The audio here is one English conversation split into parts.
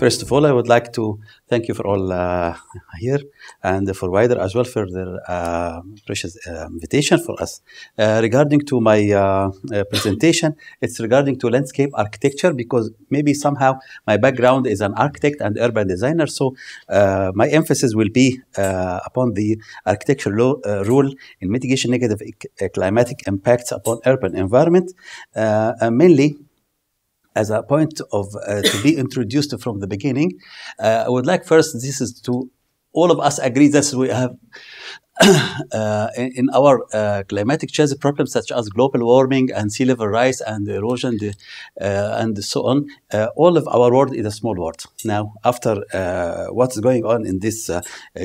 First of all, I would like to thank you for all uh, here and for Wider as well for their uh, precious uh, invitation for us. Uh, regarding to my uh, uh, presentation, it's regarding to landscape architecture because maybe somehow my background is an architect and urban designer, so my emphasis will be upon the architecture law, rule in mitigation negative climatic impacts upon urban environment, mainly as a point of uh, to be introduced from the beginning. Uh, I would like first, this is to all of us agree that we have in, uh, in, our uh, climatic change problems such as global warming and sea level rise and erosion uh, and so on, all of our world is a small world. Now, after what's going on in this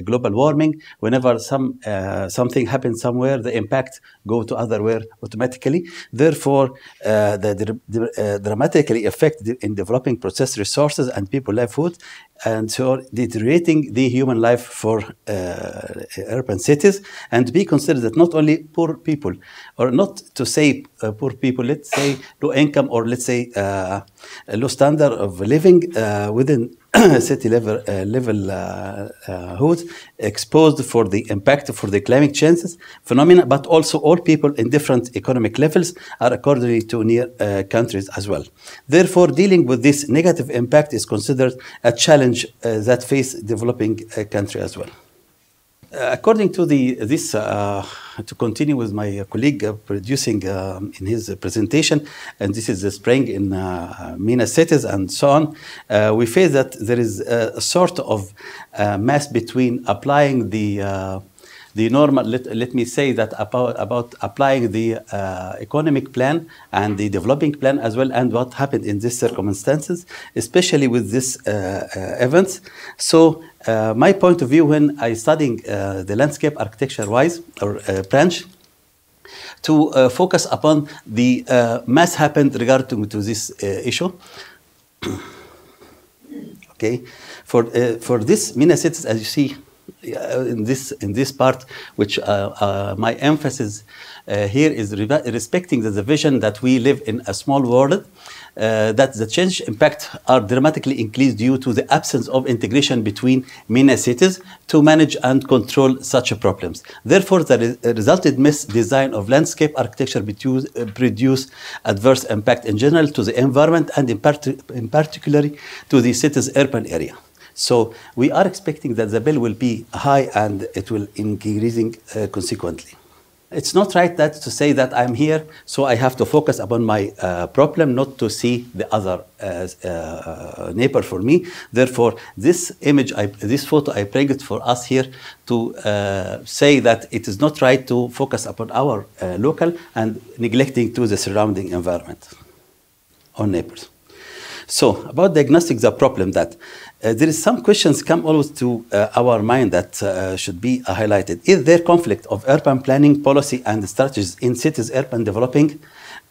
global warming, whenever some something happens somewhere, the impact go to otherwhere automatically. Therefore, the, dramatically affect the, in developing process resources and people livelihood, and so deteriorating the human life for urban cities and be considered that not only poor people, or not to say uh, poor people, let's say low income or let's say uh, low standard of living uh, within city level uh, level uh, uh, hoods exposed for the impact for the climate changes phenomena, but also all people in different economic levels are accordingly to near countries as well. Therefore, dealing with this negative impact is considered a challenge that face developing country as well. Uh, according to the this, uh, to continue with my uh, colleague uh, producing uh, in his presentation, and this is the spring in Minas cities and so on, we face that there is a sort of mess between applying the the normal, let, let me say that about, about applying the uh, economic plan and the developing plan as well and what happened in these circumstances, especially with these uh, uh events. So uh, my point of view when I studying uh, the landscape architecture-wise or branch, to uh, focus upon the uh, mass happened regarding to this uh, issue. okay, for for this Minnesota, as you see, uh, in this in this part, which uh, uh, my emphasis uh, here is re respecting the, the, vision that we live in a small world, uh, that the change impact are dramatically increased due to the absence of integration between MENA cities to manage and control such problems. Therefore, the re resulted misdesign of landscape architecture produce, uh, produce adverse impact in general to the environment and in, part in particular to the city's urban area. So we are expecting that the bill will be high and it will increasing uh, consequently. It's not right that to say that I'm here, so I have to focus upon my uh, problem, not to see the other uh, uh, uh neighbor for me. Therefore, this image, I, this photo, I bring it for us here to uh, say that it is not right to focus upon our local and neglecting to the surrounding environment or neighbors. So about diagnostic, the problem that uh, there is some questions come always to uh, our mind that uh, should be highlighted. Is there conflict of urban planning policy and strategies in cities urban developing?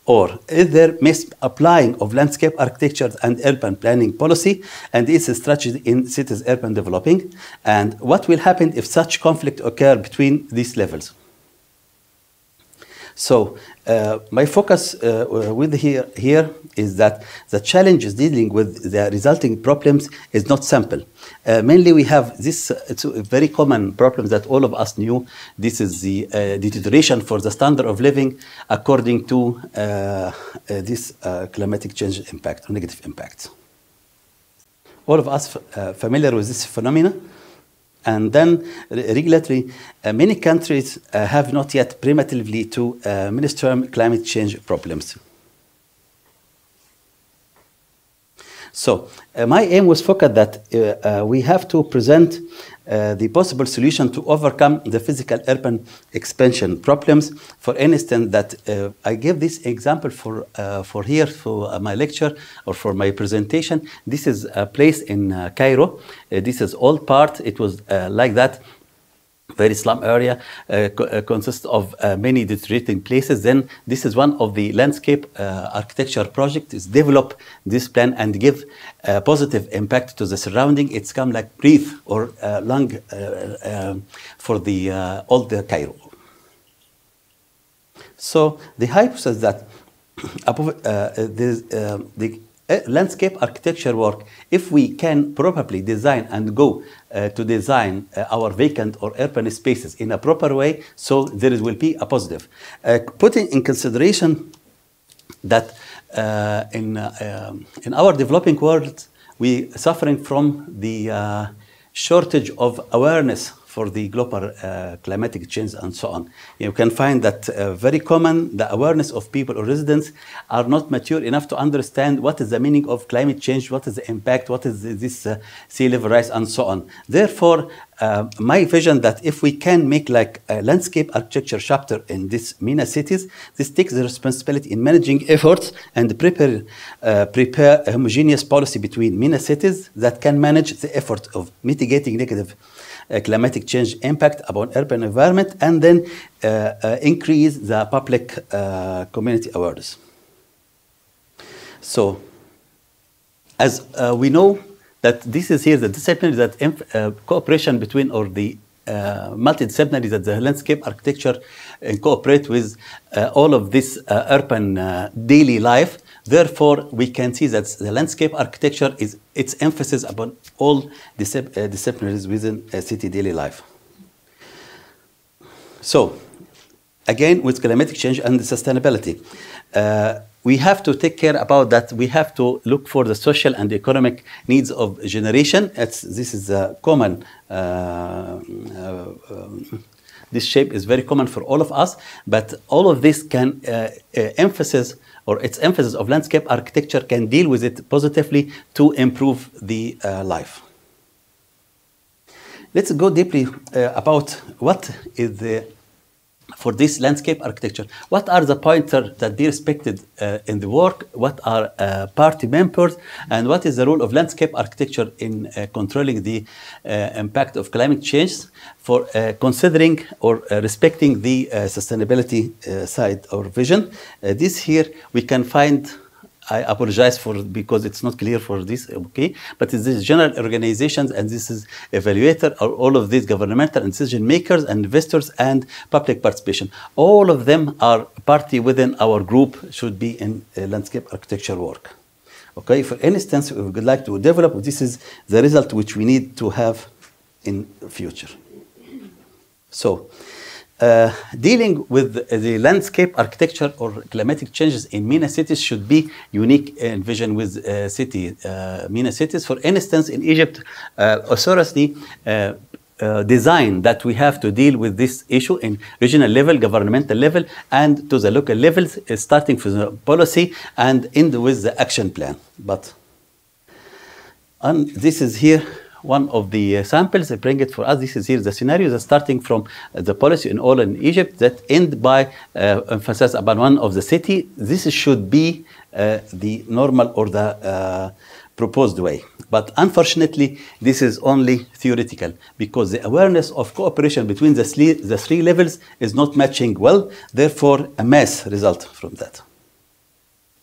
Or is there misapplying of landscape architecture and urban planning policy and its strategy in cities urban developing? And what will happen if such conflict occur between these levels? So uh, my focus uh, uh, with here, here is that the challenge is dealing with the resulting problems is not simple. Uh, mainly we have this uh, it's a very common problem that all of us knew. This is the uh, deterioration for the standard of living according to this climatic change impact negative impact. All of us familiar with this phenomenon and then regulatory, uh, many countries uh, have not yet primitively to uh, climate change problems. So uh, my aim was focused that uh, uh we have to present uh, the possible solution to overcome the physical urban expansion problems. For instance, that uh, I gave this example for, for here for my lecture or for my presentation. This is a place in Cairo. this is old part. It was like that very slum area uh, co uh, consists of uh, many deteriorating places then this is one of the landscape uh, architecture project is develop this plan and give a uh, positive impact to the surrounding it's come like breathe or uh, lung um, for the old cairo so the hypothesis that uh, the, landscape architecture work, if we can properly design and go uh, to design uh, our vacant or urban spaces in a proper way, so there will be a positive. Uh, putting in consideration that uh, in, uh, in our developing world, we suffering from the uh, shortage of awareness for the global uh, climatic change and so on. You can find that uh, very common, the awareness of people or residents are not mature enough to understand what is the meaning of climate change, what is the impact, what is this uh, sea level rise and so on. Therefore, uh, my vision that if we can make like a landscape architecture chapter in these MENA cities, this takes the responsibility in managing efforts and prepare, uh, prepare a homogeneous policy between MENA cities that can manage the effort of mitigating negative uh, climatic change impact upon urban environment, and then uh, uh, increase the public community awareness. So, as we know, that this is here the disciplinary that uh, cooperation between or the uh, multidisciplinary that the landscape architecture incorporate cooperate with all of this urban daily life Therefore, we can see that the landscape architecture is its emphasis upon all uh, disciplines within uh, city daily life. So, again, with climatic change and sustainability, uh, we have to take care about that. We have to look for the social and economic needs of generation. It's, this is a common uh, uh, um, this shape is very common for all of us, but all of this can uh, uh or its emphasis of landscape architecture can deal with it positively to improve the uh, life. Let's go deeply uh, about what is the for this landscape architecture. What are the pointers that they respected uh, in the work? What are uh, party members? And what is the role of landscape architecture in uh, controlling the uh, impact of climate change for uh, considering or uh, respecting the sustainability side or vision? this here we can find I apologize for because it's not clear for this, okay? But these general organizations and this is evaluator or all of these governmental and decision makers and investors and public participation. All of them are party within our group should be in uh, landscape architecture work. Okay, for instance, we would like to develop, this is the result which we need to have in future. So, uh, dealing with the landscape architecture or climatic changes in MENA cities should be unique in vision with uh, city uh, MENA cities. For instance, in Egypt, uh, authority uh, uh, design that we have to deal with this issue in regional level, governmental level, and to the local levels, uh, starting from policy and end with the action plan. But and um, this is here one of the uh, samples, bring it for us. This is here the scenario that starting from uh, the policy in all in Egypt that end by uh, emphasis upon one of the city. This should be uh, the normal or the uh, proposed way. But unfortunately, this is only theoretical because the awareness of cooperation between the, the three levels is not matching well. Therefore, a mess result from that.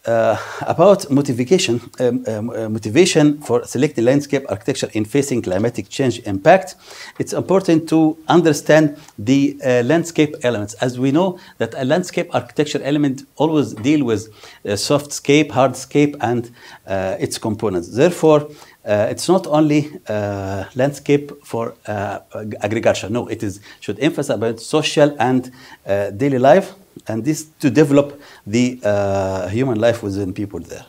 Uh, about motivation, um, um, uh, motivation for selecting landscape architecture in facing climatic change impact, it's important to understand the uh, landscape elements. As we know that a landscape architecture element always deal with uh, softscape, hardscape, and uh, its components. Therefore, uh, it's not only uh, landscape for uh, agriculture. No, it is should emphasize about social and uh, daily life and this to develop the uh, human life within people there.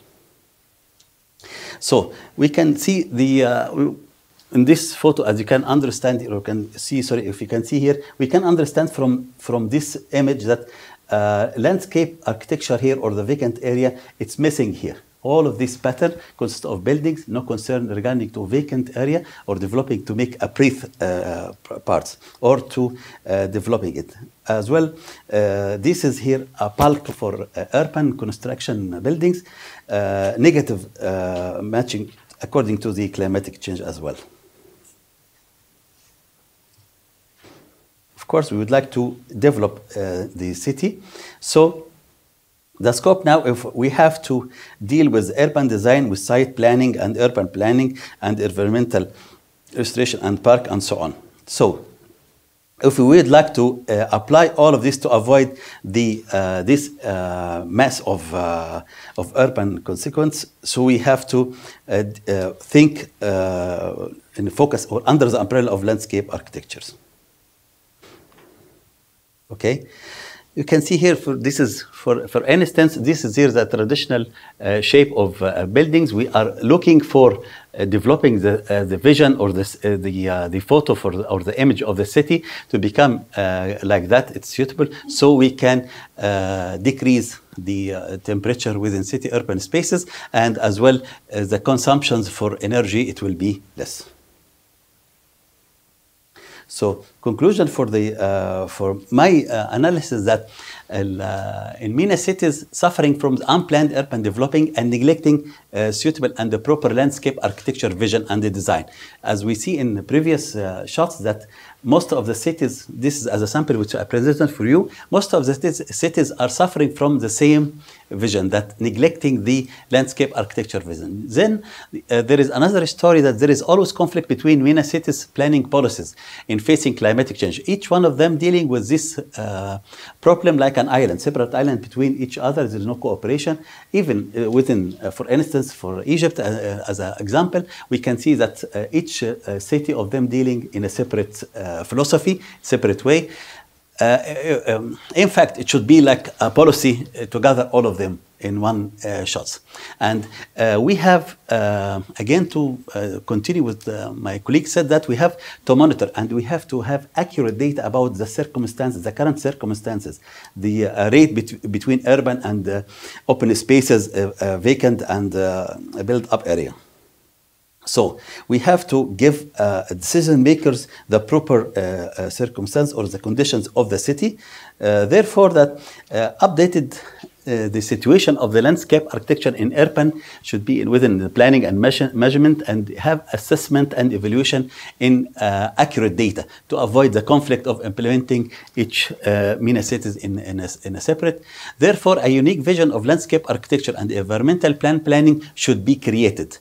So we can see the uh, in this photo, as you can understand, or can see, sorry, if you can see here, we can understand from from this image that uh, landscape architecture here or the vacant area, it's missing here. All of this pattern consists of buildings, no concern regarding to vacant area or developing to make a breath uh, uh, parts or to uh, developing it. As well, uh, this is here a bulk for uh, urban construction buildings, uh, negative matching according to the climatic change as well. Of course, we would like to develop the city. So the scope now, if we have to deal with urban design, with site planning and urban planning and environmental restoration and park and so on. So if we would like to uh, apply all of this to avoid the, uh, this uh, mass of, uh, of urban consequence, so we have to uh, uh, think in focus or under the umbrella of landscape architectures. Okay? you can see here for this is for for instance this is here the traditional uh, shape of uh, buildings we are looking for uh, developing the uh, the vision or this, uh, the uh, the photo for the, or the image of the city to become like that it's suitable so we can decrease the temperature within city urban spaces and as well the consumptions for energy it will be less so conclusion for the uh, for my uh, analysis that uh, in MENA cities suffering from unplanned urban developing and neglecting uh, suitable and the proper landscape architecture vision and the design. As we see in the previous uh, shots that most of the cities, this is as a sample which I presented for you, most of the cities are suffering from the same vision, that neglecting the landscape architecture vision. Then uh, there is another story that there is always conflict between MENA cities' planning policies in facing climatic change, each one of them dealing with this uh, problem like an island, separate island between each other, there is no cooperation. Even uh, within, uh, for instance, for Egypt, uh, as an example, we can see that uh, each city of them dealing in a separate philosophy, separate way. Um, in fact, it should be like a policy to gather all of them in one uh, shots. And uh, we have, uh, again, to uh, continue with my colleague said that we have to monitor and we have to have accurate data about the circumstances, the current circumstances, the rate bet between urban and open spaces, vacant and built up area. So we have to give uh, decision makers the proper uh, uh, circumstance or the conditions of the city. Uh, therefore, that uh, updated uh, the situation of the landscape architecture in Erpan should be within the planning and measure measurement and have assessment and evaluation in accurate data to avoid the conflict of implementing each MENA cities in, in a, in a separate. Therefore, a unique vision of landscape architecture and environmental plan planning should be created.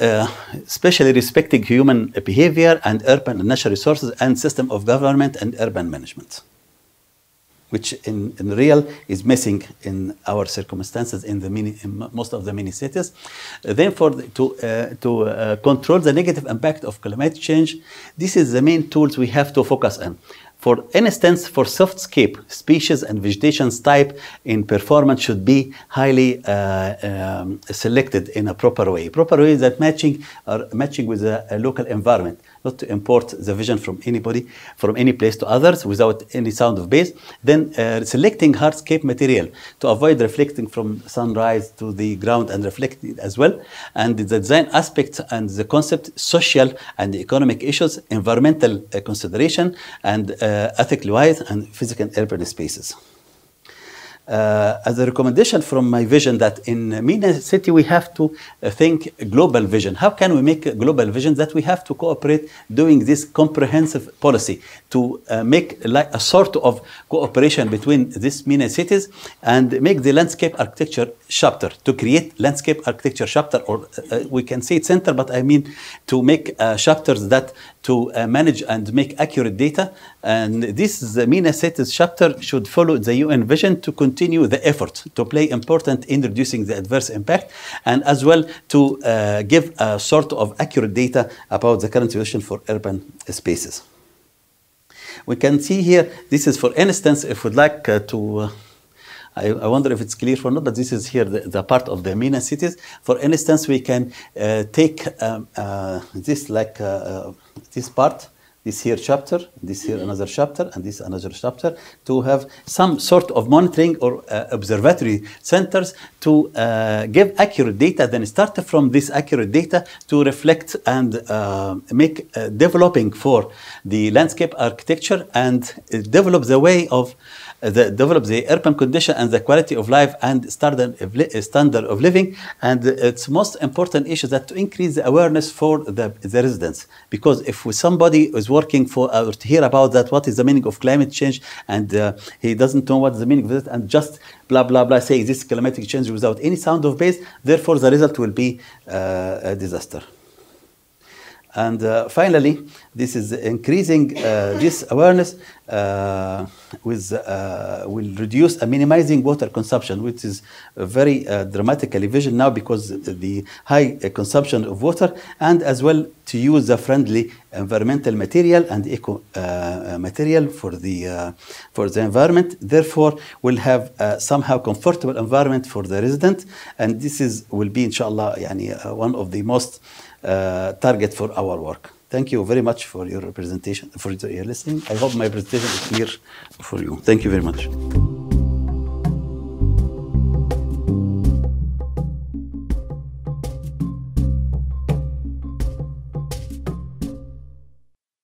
Uh, especially respecting human behavior and urban and natural resources and system of government and urban management, which in, in real is missing in our circumstances in the mini, in most of the mini cities. Uh, therefore, to, uh, to uh, control the negative impact of climate change, this is the main tools we have to focus on. For instance, stands for softscape, species and vegetation type in performance should be highly uh, um, selected in a proper way. Proper way that matching or uh, matching with a, a local environment not to import the vision from anybody, from any place to others without any sound of bass. Then uh, selecting hardscape material to avoid reflecting from sunrise to the ground and reflecting as well. And the design aspects and the concept, social and economic issues, environmental uh, consideration, and uh, ethically wise and physical urban spaces uh, as a recommendation from my vision that in Mina City we have to uh, think global vision. How can we make global vision that we have to cooperate doing this comprehensive policy to uh, make like a sort of cooperation between these Mina cities and make the landscape architecture chapter to create landscape architecture chapter or uh, uh we can say center, but I mean to make uh, chapters that to uh, manage and make accurate data. And this MENA CETES chapter should follow the UN vision to continue the effort to play important in reducing the adverse impact and as well to uh, give a sort of accurate data about the current situation for urban spaces. We can see here, this is for instance, if we'd like uh, to uh, I, I, wonder if it's clear or not, but this is here the, the part of the MENA cities. For instance, we can uh, take um, uh, this like uh, uh this part, this here chapter, this here mm-hmm. another chapter, and this another chapter to have some sort of monitoring or uh, observatory centers to uh, give accurate data, then start from this accurate data to reflect and make developing for the landscape architecture and develop the way of the, develop the urban condition and the quality of life and standard of, li standard of living. And its most important issue that to increase the awareness for the, the residents. Because if somebody is working for or uh, to hear about that, what is the meaning of climate change, and uh, he doesn't know what the meaning of it, and just blah blah blah saying this climatic change without any sound of base, therefore the result will be uh, a disaster. And uh, finally, this is increasing uh, this awareness uh, with, uh, will reduce a minimizing water consumption, which is very uh, dramatically vision now because the high consumption of water and as well to use the friendly environmental material and eco uh, material for the, for the environment. Therefore, will have somehow comfortable environment for the resident. And this is, will be, inshallah, yani, one of the most uh, target for our work. Thank you very much for your presentation, for your listening. I hope my presentation is clear for you. Thank you very much.